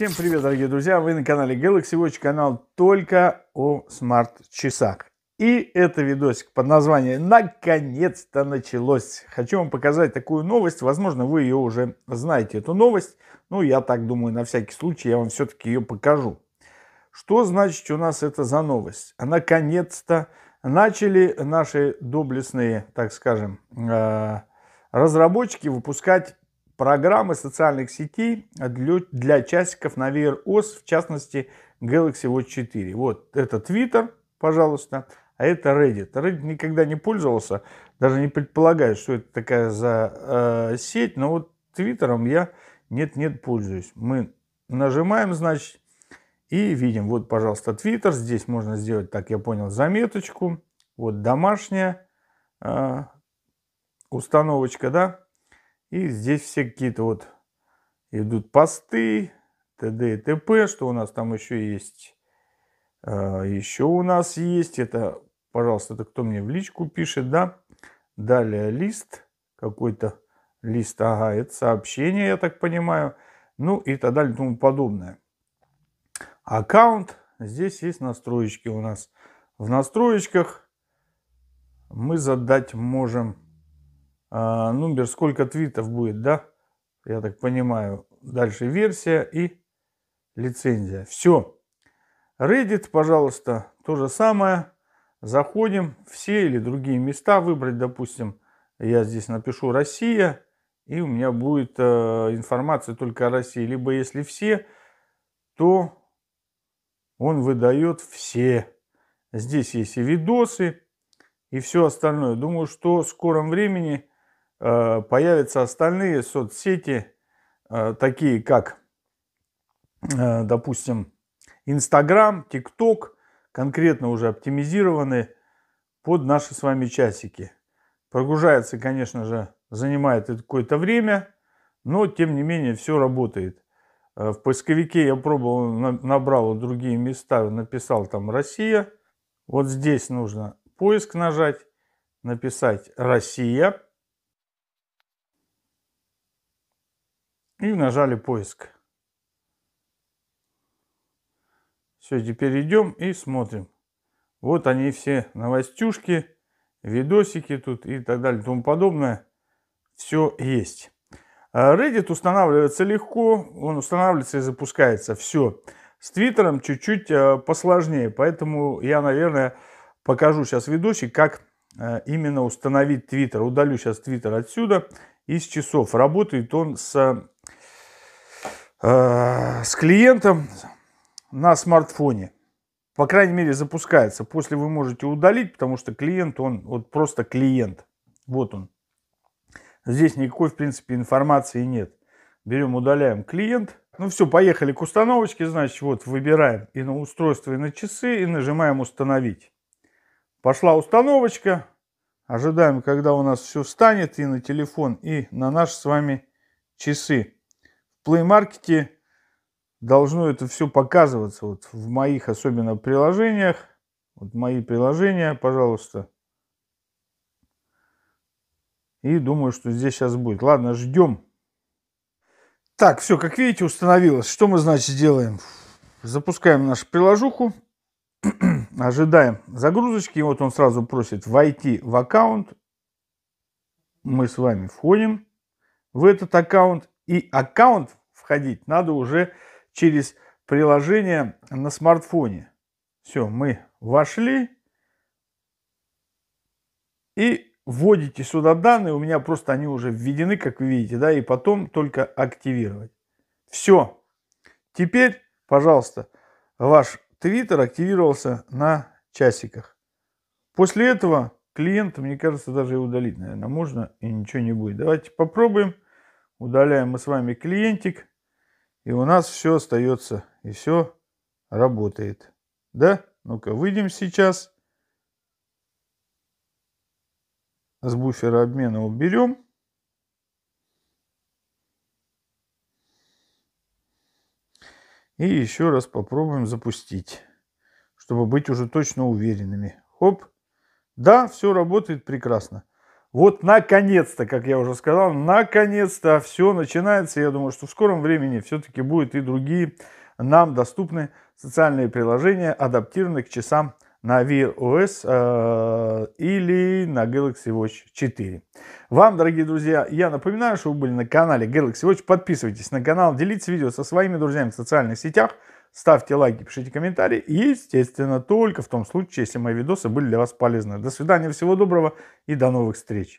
Всем привет, дорогие друзья! Вы на канале Galaxy Watch, канал только о смарт-часах. И это видосик под названием «Наконец-то началось». Хочу вам показать такую новость. Возможно, вы ее уже знаете, эту новость. Ну, я так думаю, на всякий случай я вам все-таки ее покажу. Что значит у нас это за новость? Наконец-то начали наши доблестные, так скажем, э, разработчики выпускать программы социальных сетей для, для часиков на VROS, в частности Galaxy Watch 4. Вот это Twitter, пожалуйста, а это Reddit. Reddit никогда не пользовался, даже не предполагаю, что это такая за э, сеть, но вот Твиттером я нет-нет пользуюсь. Мы нажимаем, значит, и видим, вот, пожалуйста, Твиттер. Здесь можно сделать, так я понял, заметочку. Вот домашняя э, установочка, да. И здесь все какие-то вот идут посты, т.д. и т.п. Что у нас там еще есть? А, еще у нас есть, это, пожалуйста, это кто мне в личку пишет, да? Далее лист, какой-то лист, ага, это сообщение, я так понимаю, ну и так далее, и тому подобное. Аккаунт, здесь есть настроечки у нас. В настроечках мы задать можем а, номер, сколько твитов будет, да? Я так понимаю. Дальше версия и лицензия. Все. Reddit, пожалуйста, то же самое. Заходим, все или другие места выбрать, допустим, я здесь напишу «Россия», и у меня будет э, информация только о России. Либо если все, то он выдает все. Здесь есть и видосы, и все остальное. Думаю, что в скором времени Э, появятся остальные соцсети, э, такие как, э, допустим, Инстаграм, ТикТок, конкретно уже оптимизированы под наши с вами часики. Прогружается, конечно же, занимает это какое-то время, но тем не менее все работает. В поисковике я пробовал, набрал другие места, написал там «Россия». Вот здесь нужно поиск нажать, написать «Россия». Ну и нажали поиск. Все, теперь идем и смотрим. Вот они все новостюшки, видосики тут и так далее тому подобное. Все есть. А, Reddit устанавливается легко, он устанавливается и запускается. Все. С Твиттером чуть-чуть а, посложнее, поэтому я, наверное, покажу сейчас ведущий, как а, именно установить Твиттер. Удалю сейчас Твиттер отсюда из часов. Работает он с Э, с клиентом на смартфоне. По крайней мере, запускается. После вы можете удалить, потому что клиент, он вот просто клиент. Вот он. Здесь никакой, в принципе, информации нет. Берем, удаляем клиент. Ну все, поехали к установочке. Значит, вот выбираем и на устройство, и на часы, и нажимаем «Установить». Пошла установочка. Ожидаем, когда у нас все встанет и на телефон, и на наши с вами часы. Play Market должно это все показываться вот в моих особенно приложениях. Вот мои приложения, пожалуйста. И думаю, что здесь сейчас будет. Ладно, ждем. Так, все, как видите, установилось. Что мы, значит, делаем? Запускаем нашу приложуху. Ожидаем загрузочки. И вот он сразу просит войти в аккаунт. Мы с вами входим в этот аккаунт. И аккаунт входить надо уже через приложение на смартфоне. Все, мы вошли. И вводите сюда данные. У меня просто они уже введены, как вы видите, да, и потом только активировать. Все. Теперь, пожалуйста, ваш твиттер активировался на часиках. После этого клиент, мне кажется, даже и удалить, наверное, можно и ничего не будет. Давайте попробуем. Удаляем мы с вами клиентик. И у нас все остается. И все работает. Да? Ну-ка, выйдем сейчас. С буфера обмена уберем. И еще раз попробуем запустить, чтобы быть уже точно уверенными. Хоп. Да, все работает прекрасно. Вот наконец-то, как я уже сказал, наконец-то все начинается. Я думаю, что в скором времени все-таки будут и другие нам доступны социальные приложения, адаптированные к часам на Wear OS э, или на Galaxy Watch 4. Вам, дорогие друзья, я напоминаю, что вы были на канале Galaxy Watch. Подписывайтесь на канал, делитесь видео со своими друзьями в социальных сетях, ставьте лайки, пишите комментарии. И, естественно, только в том случае, если мои видосы были для вас полезны. До свидания, всего доброго и до новых встреч.